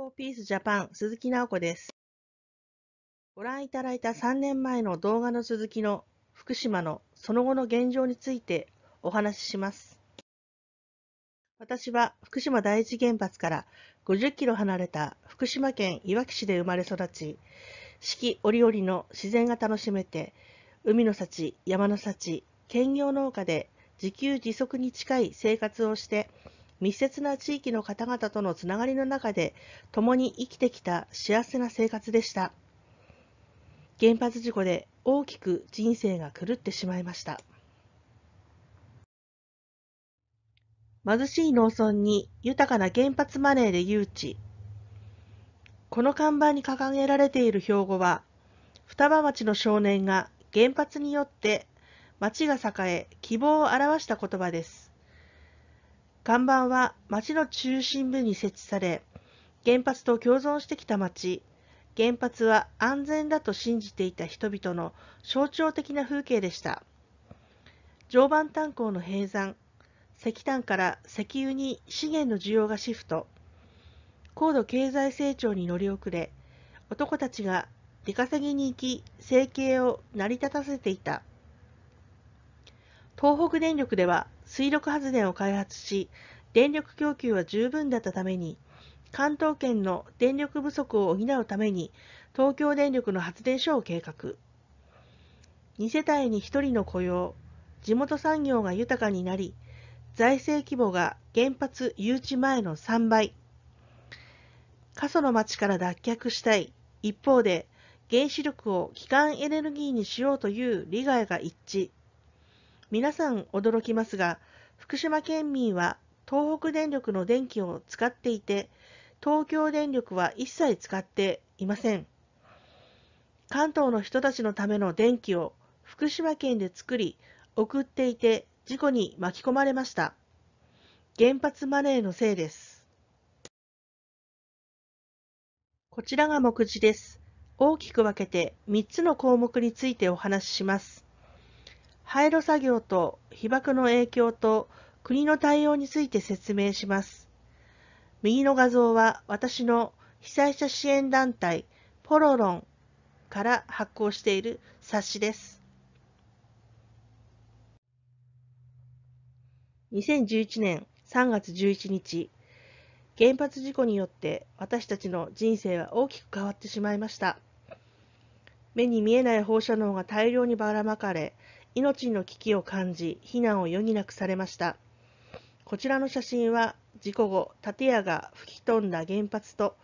フォーピースジャパン鈴木直子です。ご覧いただいた3年前の動画の続きの福島のその後の現状についてお話しします。私は福島第一原発から50キロ離れた福島県いわき市で生まれ育ち、四季折々の自然が楽しめて、海の幸、山の幸、兼業農家で自給自足に近い生活をして、密接な地域の方々とのつながりの中で、共に生きてきた幸せな生活でした。原発事故で大きく人生が狂ってしまいました。貧しい農村に豊かな原発マネーで誘致。この看板に掲げられている標語は、双葉町の少年が原発によって町が栄え希望を表した言葉です。看板は町の中心部に設置され、原発と共存してきた町、原発は安全だと信じていた人々の象徴的な風景でした。常磐炭鉱の閉山、石炭から石油に資源の需要がシフト、高度経済成長に乗り遅れ、男たちが出稼ぎに行き、生計を成り立たせていた。東北電力では水力発電を開発し、電力供給は十分だったために、関東圏の電力不足を補うために、東京電力の発電所を計画。2世帯に1人の雇用、地元産業が豊かになり、財政規模が原発誘致前の3倍。過疎の町から脱却したい。一方で、原子力を基幹エネルギーにしようという利害が一致。皆さん驚きますが、福島県民は東北電力の電気を使っていて、東京電力は一切使っていません。関東の人たちのための電気を福島県で作り、送っていて事故に巻き込まれました。原発マネーのせいです。こちらが目次です。大きく分けて3つの項目についてお話しします。廃炉作業と被爆の影響と国の対応について説明します。右の画像は私の被災者支援団体ポロロンから発行している冊子です。2011年3月11日、原発事故によって私たちの人生は大きく変わってしまいました。目に見えない放射能が大量にばらまかれ、命の危機を感じ、避難を余儀なくされました。こちらの写真は、事故後、建屋が吹き飛んだ原発と、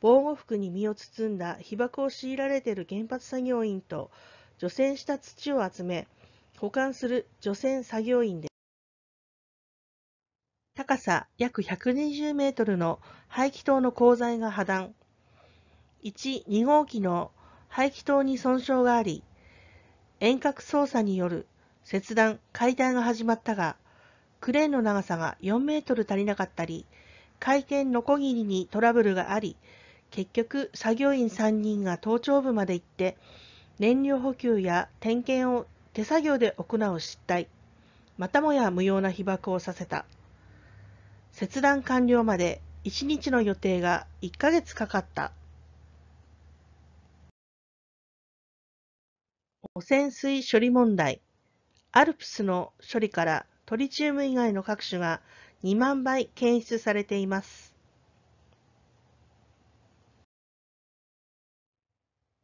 防護服に身を包んだ被爆を強いられている原発作業員と、除染した土を集め、保管する除染作業員です。高さ約120メートルの排気塔の鋼材が破断。1、2号機の排気塔に損傷があり、遠隔操作による切断・解体が始まったが、クレーンの長さが4メートル足りなかったり、回転のこぎりにトラブルがあり、結局作業員3人が頭頂部まで行って、燃料補給や点検を手作業で行う失態、またもや無用な被爆をさせた。切断完了まで1日の予定が1ヶ月かかった。汚染水処理問題、アルプスの処理からトリチウム以外の各種が2万倍検出されています。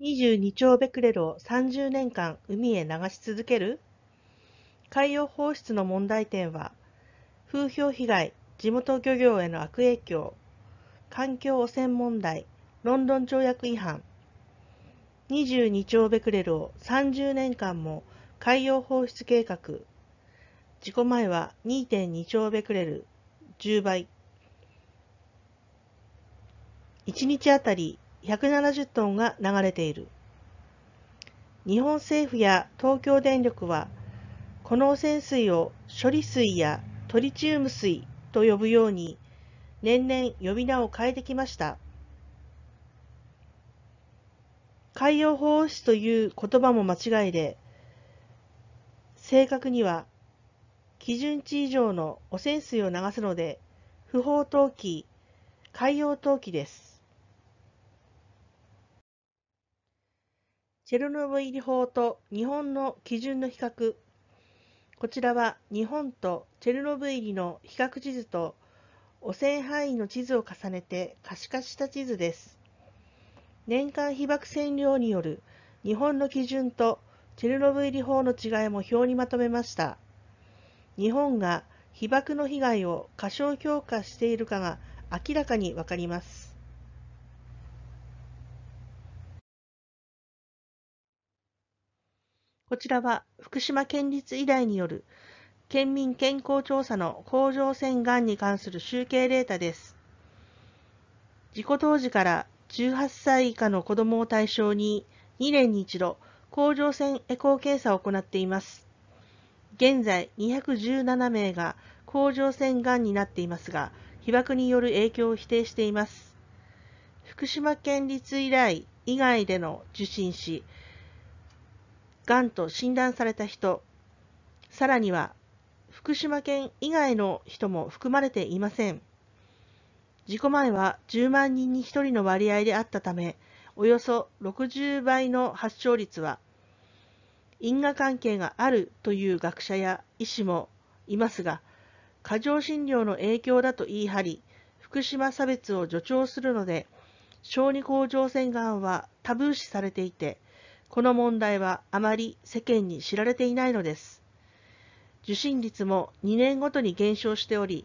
22兆ベクレルを30年間海へ流し続ける海洋放出の問題点は風評被害、地元漁業への悪影響、環境汚染問題、ロンドン条約違反、22兆ベクレルを30年間も海洋放出計画事故前は2.2兆ベクレル10倍1日あたり170トンが流れている日本政府や東京電力はこの汚染水を処理水やトリチウム水と呼ぶように年々呼び名を変えてきました。海洋法出という言葉も間違いで、正確には、基準値以上の汚染水を流すので、不法投棄、海洋投棄です。チェルノブイリ法と日本の基準の比較。こちらは日本とチェルノブイリの比較地図と汚染範囲の地図を重ねて可視化した地図です。年間被爆線量による日本の基準とチェルノブイリ法の違いも表にまとめました。日本が被爆の被害を過小評価しているかが明らかにわかります。こちらは福島県立医大による県民健康調査の甲状腺がんに関する集計データです。事故当時から18歳以下の子どもを対象に2年に1度甲状腺エコー検査を行っています。現在217名が甲状腺がんになっていますが、被爆による影響を否定しています。福島県立以来以外での受診し、がんと診断された人、さらには福島県以外の人も含まれていません。事故前は10万人に1人の割合であったため、およそ60倍の発症率は、因果関係があるという学者や医師もいますが、過剰診療の影響だと言い張り、福島差別を助長するので、小児甲状腺がんはタブー視されていて、この問題はあまり世間に知られていないのです。受診率も2年ごとに減少しており、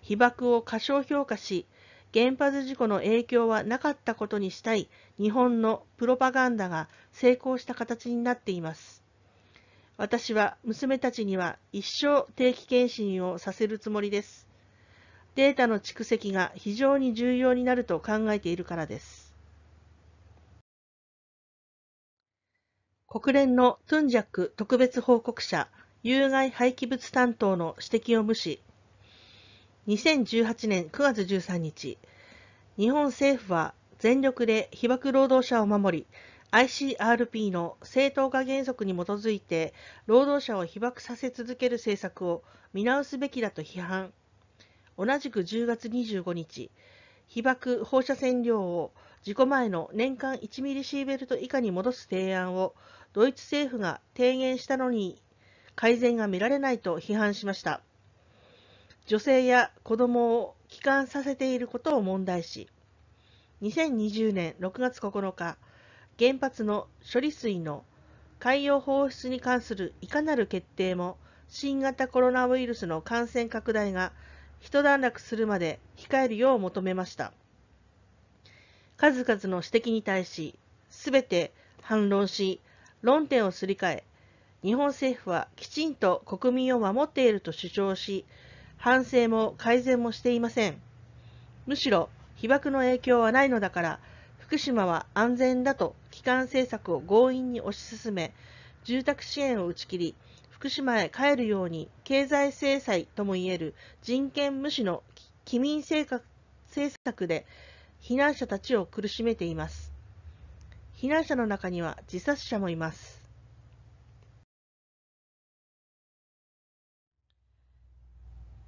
被爆を過小評価し、原発事故の影響はなかったことにしたい日本のプロパガンダが成功した形になっています。私は娘たちには一生定期検診をさせるつもりです。データの蓄積が非常に重要になると考えているからです。国連のトゥンジャック特別報告者有害廃棄物担当の指摘を無視、2018年9月13日、日本政府は全力で被爆労働者を守り、ICRP の正当化原則に基づいて労働者を被爆させ続ける政策を見直すべきだと批判。同じく10月25日、被爆放射線量を事故前の年間1ミリシーベルト以下に戻す提案をドイツ政府が提言したのに改善が見られないと批判しました。女性や子供を帰還させていることを問題し、2020年6月9日、原発の処理水の海洋放出に関するいかなる決定も新型コロナウイルスの感染拡大が一段落するまで控えるよう求めました。数々の指摘に対し、すべて反論し、論点をすり替え、日本政府はきちんと国民を守っていると主張し、反省も改善もしていません。むしろ被爆の影響はないのだから、福島は安全だと基幹政策を強引に推し進め、住宅支援を打ち切り、福島へ帰るように経済制裁ともいえる人権無視の機民政策で避難者たちを苦しめています。避難者の中には自殺者もいます。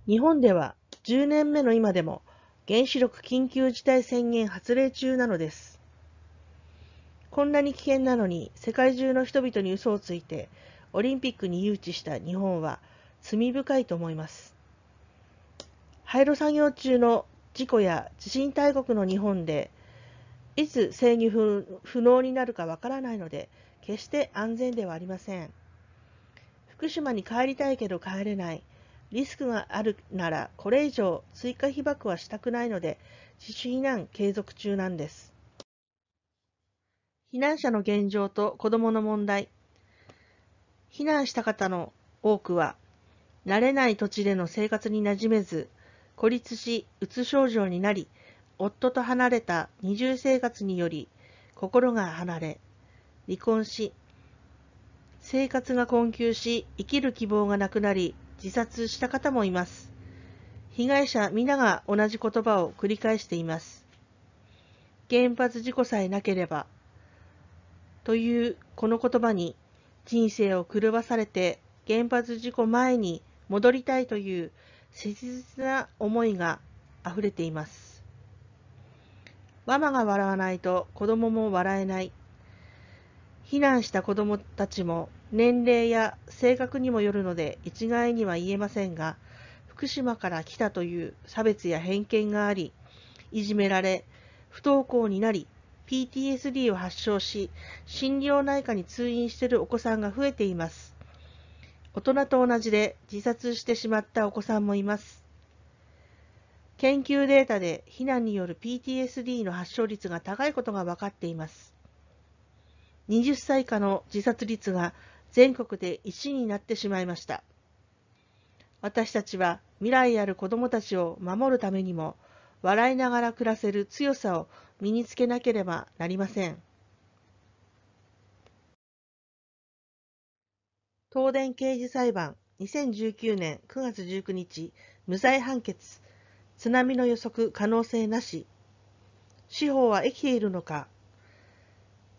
日本では10年目の今でも原子力緊急事態宣言発令中なのです。こんなに危険なのに世界中の人々に嘘をついてオリンピックに誘致した日本は罪深いと思います。廃炉作業中の事故や地震大国の日本でいつ制御不能になるかわからないので決して安全ではありません。福島に帰りたいけど帰れない。リスクがあるならこれ以上追加被爆はしたくないので自主避難継続中なんです。避難者の現状と子どもの問題避難した方の多くは慣れない土地での生活に馴染めず孤立しうつ症状になり夫と離れた二重生活により心が離れ離婚し生活が困窮し生きる希望がなくなり自殺した方もいます。被害者皆が同じ言葉を繰り返しています。原発事故さえなければ、というこの言葉に人生を狂わされて原発事故前に戻りたいという切実な思いが溢れています。ママが笑わないと子供も笑えない。避難した子供たちも年齢や性格にもよるので一概には言えませんが、福島から来たという差別や偏見があり、いじめられ、不登校になり、PTSD を発症し、心療内科に通院しているお子さんが増えています。大人と同じで自殺してしまったお子さんもいます。研究データで避難による PTSD の発症率が高いことが分かっています。20歳以下の自殺率が全国で1位になってしまいました。私たちは未来ある子どもたちを守るためにも、笑いながら暮らせる強さを身につけなければなりません。東電刑事裁判2019年9月19日無罪判決津波の予測可能性なし司法は生きているのか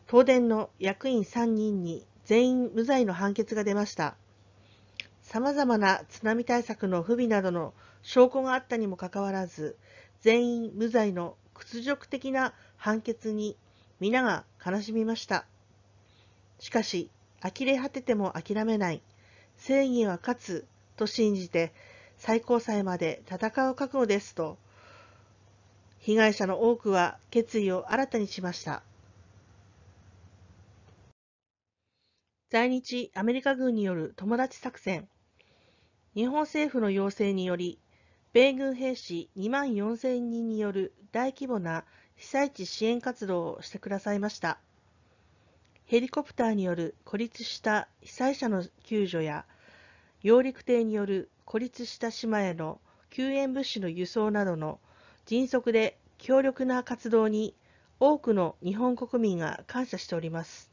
東電の役員3人に全員無罪の判決が出ました。様々な津波対策の不備などの証拠があったにもかかわらず、全員無罪の屈辱的な判決に皆が悲しみました。しかし、呆れ果てても諦めない、正義は勝つと信じて、最高裁まで戦う覚悟ですと、被害者の多くは決意を新たにしました。在日アメリカ軍による友達作戦日本政府の要請により米軍兵士2万4000人による大規模な被災地支援活動をしてくださいましたヘリコプターによる孤立した被災者の救助や揚陸艇による孤立した島への救援物資の輸送などの迅速で強力な活動に多くの日本国民が感謝しております。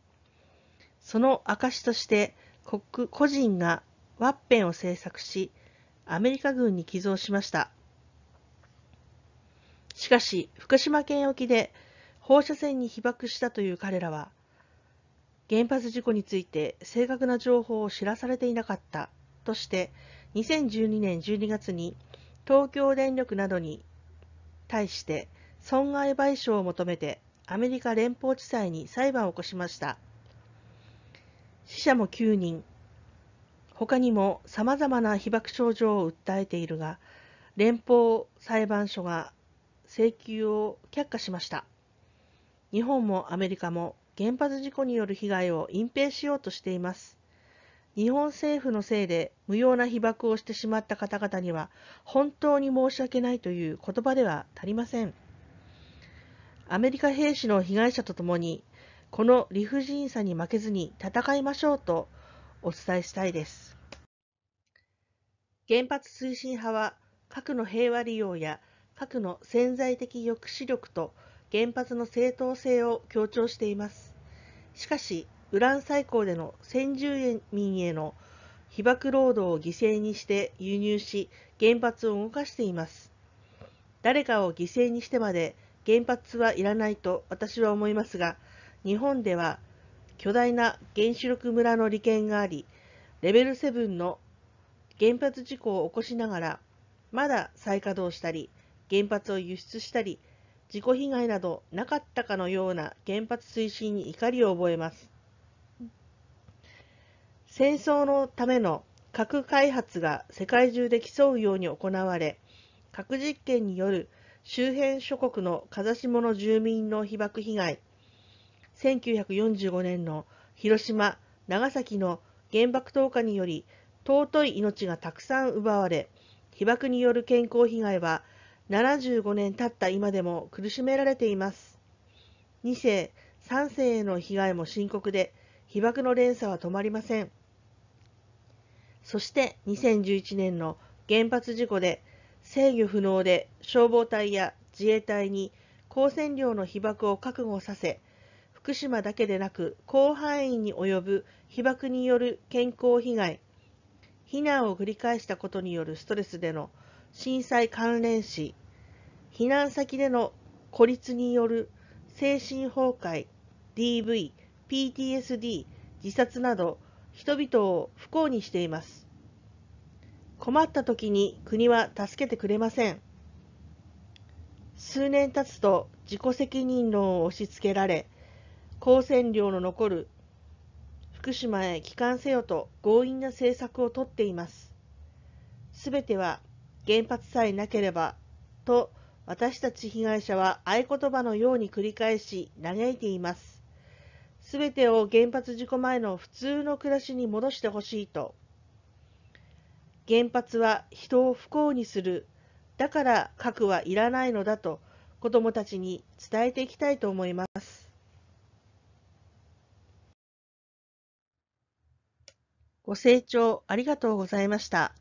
その証として個人がワッペンを制作し、アメリカ軍に寄贈しました。しかし、福島県沖で放射線に被爆したという彼らは、原発事故について正確な情報を知らされていなかったとして、2012年12月に東京電力などに対して損害賠償を求めてアメリカ連邦地裁に裁判を起こしました。死者も9人、他にも様々な被爆症状を訴えているが、連邦裁判所が請求を却下しました。日本もアメリカも原発事故による被害を隠蔽しようとしています。日本政府のせいで無用な被爆をしてしまった方々には本当に申し訳ないという言葉では足りません。アメリカ兵士の被害者とともにこの理不尽さに負けずに戦いましょうとお伝えしたいです。原発推進派は核の平和利用や核の潜在的抑止力と原発の正当性を強調しています。しかし、ウラン最高での先住民への被爆労働を犠牲にして輸入し、原発を動かしています。誰かを犠牲にしてまで原発はいらないと私は思いますが、日本では巨大な原子力村の利権があり、レベル7の原発事故を起こしながら、まだ再稼働したり、原発を輸出したり、事故被害などなかったかのような原発推進に怒りを覚えます。戦争のための核開発が世界中で競うように行われ、核実験による周辺諸国の風下の住民の被爆被害、1945年の広島、長崎の原爆投下により尊い命がたくさん奪われ、被爆による健康被害は75年経った今でも苦しめられています。2世、3世への被害も深刻で、被爆の連鎖は止まりません。そして2011年の原発事故で制御不能で消防隊や自衛隊に光線量の被爆を覚悟させ福島だけでなく広範囲に及ぶ被爆による健康被害避難を繰り返したことによるストレスでの震災関連死避難先での孤立による精神崩壊 DV PTSD 自殺など人々を不幸にしています困った時に国は助けてくれません数年経つと自己責任論を押し付けられ光線量の残る福島へ帰還せよと強引な政策をとっています。すべては原発さえなければと私たち被害者は合言葉のように繰り返し嘆いています。すべてを原発事故前の普通の暮らしに戻してほしいと。原発は人を不幸にする。だから核はいらないのだと子供もたちに伝えていきたいと思います。ご清聴ありがとうございました。